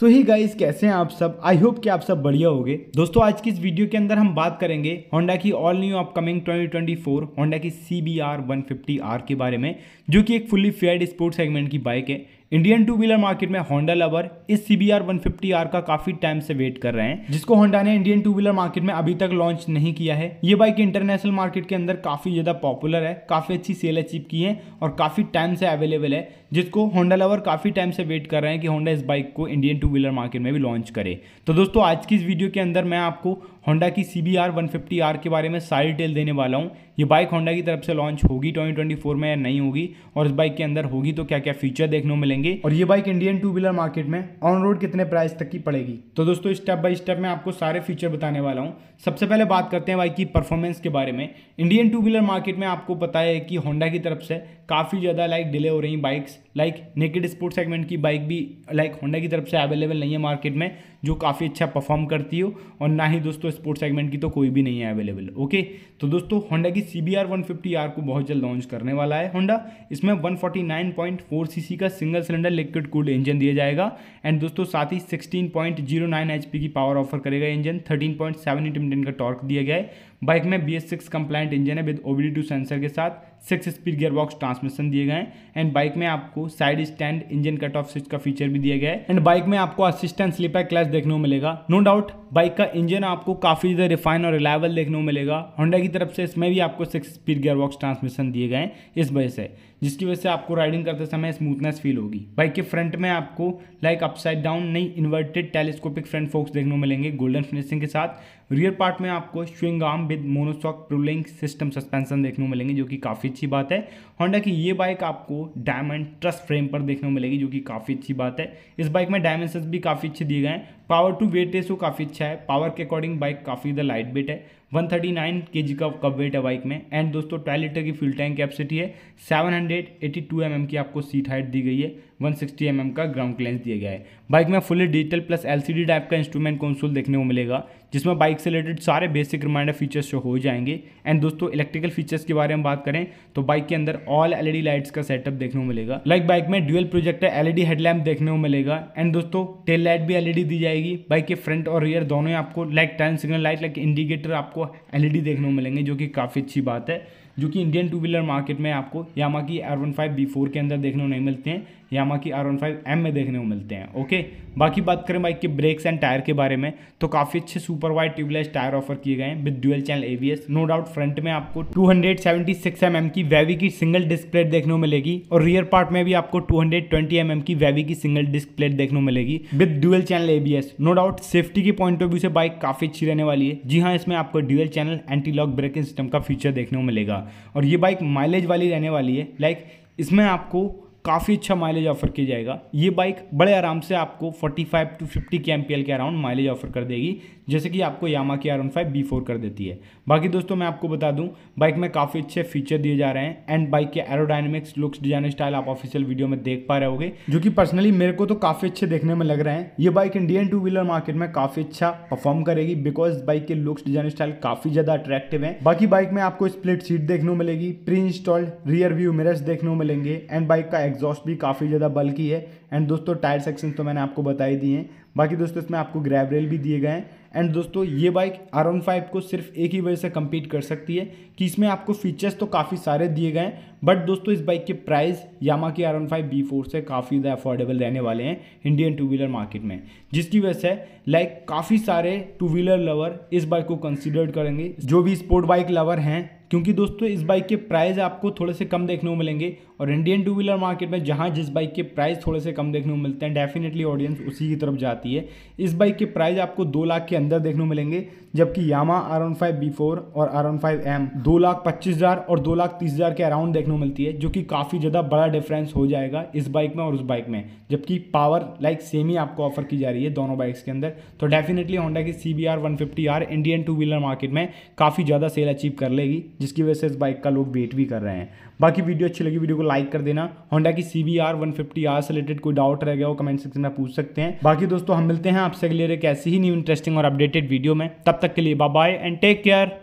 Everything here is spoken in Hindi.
सो ही गाइस कैसे हैं आप सब आई होप कि आप सब बढ़िया होगे दोस्तों आज की इस वीडियो के अंदर हम बात करेंगे होंडा की ऑल न्यू अपकमिंग 2024 होंडा की C B R one fifty R के बारे में जो कि एक फुल्ली फेयर स्पोर्ट्स सेगमेंट की बाइक है इंडियन टू व्हीलर मार्केट में होंडा लवर इस C B R one fifty R का काफी टाइम से वेट कर रहे हैं जिसको होंडा ने इंडियन टू व्हीलर मार्केट में अभी तक लॉन्च नहीं किया है ये बाइक इंटरनेशनल मार्केट के अंदर काफी ज्यादा पॉपुलर है काफी अच्छी सेल अचीव की है और काफी टाइम से अवेलेबल है जिसको होंडा लवर काफी टाइम से वेट कर रहे हैं कि होंडा इस बाइक को इंडियन टू व्हीलर मार्केट में भी लॉन्च करे तो दोस्तों आज की इस वीडियो के अंदर मैं आपको होंडा की C B R one fifty R के बारे में सारी डिटेल देने वाला हूँ ये बाइक होंडा की तरफ से लॉन्च होगी 2024 में या नहीं होगी और इस बाइक के अंदर होगी तो क्या क्या फीचर देखने को मिलेंगे और ये bike Indian two wheeler market में ऑन रोड कितने प्राइस तक की पड़ेगी तो दोस्तों स्टेप बाई स्टेप मैं आपको सारे फीचर बताने वाला हूँ सबसे पहले बात करते हैं बाइक की परफॉर्मेंस के बारे में इंडियन टू व्हीलर मार्केट में आपको पता है कि होंडा की तरफ से काफ़ी ज़्यादा लाइक डिले हो रही bikes like naked sport segment की बाइक भी लाइक होंडा की तरफ से अवेलेबल नहीं है मार्केट में जो काफ़ी अच्छा परफॉर्म करती हो और ना ही दोस्तों स्पोर्ट सेगमेंट की तो कोई भी नहीं है अवेलेबल ओके तो दोस्तों होंडा की C B R one fifty R को बहुत जल्द लॉन्च करने वाला है होंडा इसमें one forty nine point four C C का single cylinder liquid cooled engine दिया जाएगा एंड दोस्तों साथ ही sixteen point zero nine H P की पावर ऑफर करेगा इंजन थर्टीन पॉइंट सेवन इंटरमीडियन का टॉर्क दिया गया है बाइक में B S six compliant engine है विद ओबीडी टू सेंसर के साथ six speed gear box transmission दिए गए हैं एंड बाइक में आपको side stand engine cut off switch का फीचर भी दिया गया है एंड बाइक में आपको असिस्टेंट स्लीपर क्लच देखने को मिलेगा नो डाउट बाइक का इंजन आपको काफी ज्यादा रिफाइन और रिलायबल देखने को मिलेगा होंडा की तरफ से इसमें भी आपको six speed gear box transmission दिए गए हैं इस वजह से जिसकी वजह से आपको राइडिंग करते समय स्मूथनेस फील होगी बाइक के फ्रंट में आपको लाइक अपसाइड डाउन नई इन्वर्टेड टेलीस्कोपिक फ्रंट फोक्स देखने को मिलेंगे गोल्डन फिनिशिंग के साथ रियर पार्ट में आपको swing arm with monoshock prolink system suspension देखने को मिलेंगे जो कि काफ़ी अच्छी बात है होंडा की ये बाइक आपको डायमंड ट्रस्ट फ्रेम पर देखने को मिलेगी जो कि काफ़ी अच्छी बात है इस बाइक में डायमेंशन भी काफ़ी अच्छे दिए गए हैं पावर टू वेट रेसो काफ़ी अच्छा है पावर के अकॉर्डिंग बाइक काफ़ी ज़्यादा लाइट वेट है one thirty nine K G का कब वेट है बाइक में एंड दोस्तों ट्वेल्व लीटर की फ्यूल टैंक कैपेसिटी है seven hundred eighty two M M की आपको सीट हाइट दी गई है वन सिक्सटी एम एम का ग्राउंड क्लेंस दिया गया है बाइक में fully digital plus L C D type का इंस्ट्रूमेंट कौनसूल देखने को मिलेगा जिसमें बाइक से रिलेटेड सारे बेसिक रिमाइंडर फीचर्स शो हो जाएंगे एंड दोस्तों इलेक्ट्रिकल फीचर्स के बारे में बात करें तो बाइक के अंदर ऑल एलईडी लाइट्स का सेटअप देखने को मिलेगा लाइक like बाइक में ड्यूअल प्रोजेक्टर एलईडी हेडलैम्प देखने को मिलेगा एंड दोस्तों टेल लाइट भी एलईडी e दी जाएगी बाइक के फ्रंट और रियर दोनों ही आपको like turn signal light like indicator आपको आपको एल e देखने को मिलेंगे जो कि काफ़ी अच्छी बात है जो कि इंडियन टू व्हीलर मार्केट में आपको यामा की R one five V four के अंदर देखने को नहीं मिलते हैं यामा की आर वन फाइव एम में देखने को मिलते हैं ओके बाकी बात करें बाइक के ब्रेक्स एंड टायर के बारे में तो काफ़ी अच्छे super wide tubeless tyre offer किए गए हैं with dual channel S no doubt front में आपको एम एम की वैवी की सिंगल डिस्क प्लेट देखने को मिलेगी और रियर पार्ट में भी आपको एम एम की वैवी की सिंगल डिस्क प्लेट देखने को मिलेगी with dual channel S no doubt safety के पॉइंट ऑफ व्यू से बाइक काफ़ी अच्छी रहने वाली है जी हाँ इसमें आपको dual channel anti lock braking system का फीचर देखने को मिलेगा और ये बाइक माइलेज वाली रहने वाली है लाइक इसमें आपको काफ़ी अच्छा माइलेज ऑफर किया जाएगा ये बाइक बड़े आराम से आपको 45 टू 50 के एम के अराउंड माइलेज ऑफर कर देगी जैसे कि आपको यामा की R one five V four कर देती है बाकी दोस्तों मैं आपको बता दूं बाइक में काफ़ी अच्छे फीचर दिए जा रहे हैं एंड बाइक के एरोडाइनमिक्स लुक्स डिजाइन स्टाइल आप ऑफिशियल वीडियो में देख पा रहे होगे जो कि पर्सनली मेरे को तो काफ़ी अच्छे देखने में लग रहे हैं ये bike Indian two wheeler market में काफ़ी अच्छा परफॉर्म करेगी बिकॉज बाइक के लुक्स डिजाइन स्टाइल काफ़ी ज़्यादा अट्रैक्टिव है बाकी बाइक में आपको स्प्लिट सीट देखने को मिलेगी pre installed rear view mirrors देखने को मिलेंगे एंड बाइक का एग्जॉस्ट भी काफ़ी ज़्यादा बल्की है एंड दोस्तों टायर सेक्शन तो मैंने आपको बताई दिए हैं बाकी दोस्तों इसमें आपको ग्रैब रेल भी दिए गए हैं एंड दोस्तों ये बाइक आर वन फाइव को सिर्फ एक ही वजह से कम्पीट कर सकती है कि इसमें आपको फीचर्स तो काफ़ी सारे दिए गए हैं बट दोस्तों इस बाइक के प्राइस यामा की R one five V four से काफ़ी ज़्यादा अफोर्डेबल रहने वाले हैं इंडियन टू व्हीलर मार्केट में जिसकी वजह से लाइक काफ़ी सारे टू व्हीलर लवर इस बाइक को कंसिडर करेंगे जो भी स्पोर्ट बाइक लवर हैं क्योंकि दोस्तों इस बाइक के प्राइस आपको थोड़े से कम देखने को मिलेंगे और इंडियन टू व्हीलर मार्केट में जहाँ जिस बाइक के प्राइस थोड़े से कम देखने को मिलते हैं डेफिनेटली ऑडियंस उसी की तरफ जाती है इस बाइक के प्राइस आपको दो लाख के अंदर देखने को मिलेंगे जबकि Yamaha R one five V four और आर वन फाइव एम दो लाख पच्चीस हज़ार और दो लाख तीस हज़ार के अराउंड देखने को मिलती है जो कि काफ़ी ज़्यादा बड़ा डिफरेंस हो जाएगा इस बाइक में और उस बाइक में जबकि पावर लाइक सेम ही आपको ऑफर की जा रही है दोनों बाइक्स के अंदर तो डेफिनेटली होंडा की C B R one fifty R Indian two wheeler market में काफ़ी ज़्यादा सेल अचीव कर लेगी जिसकी वजह से इस बाइक का लोग वेट भी कर रहे हैं बाकी वीडियो अच्छी लगी वीडियो को लाइक कर देना होंडा की C B R one fifty R से रिलेटेड कोई डाउट रह गया हो कमेंट सेक्शन में पूछ सकते हैं बाकी दोस्तों हम मिलते हैं आपसे अगले एक ऐसी ही न्यू इंटरेस्टिंग और अपडेटेड वीडियो में तब तक के लिए बाय एंड टेक केयर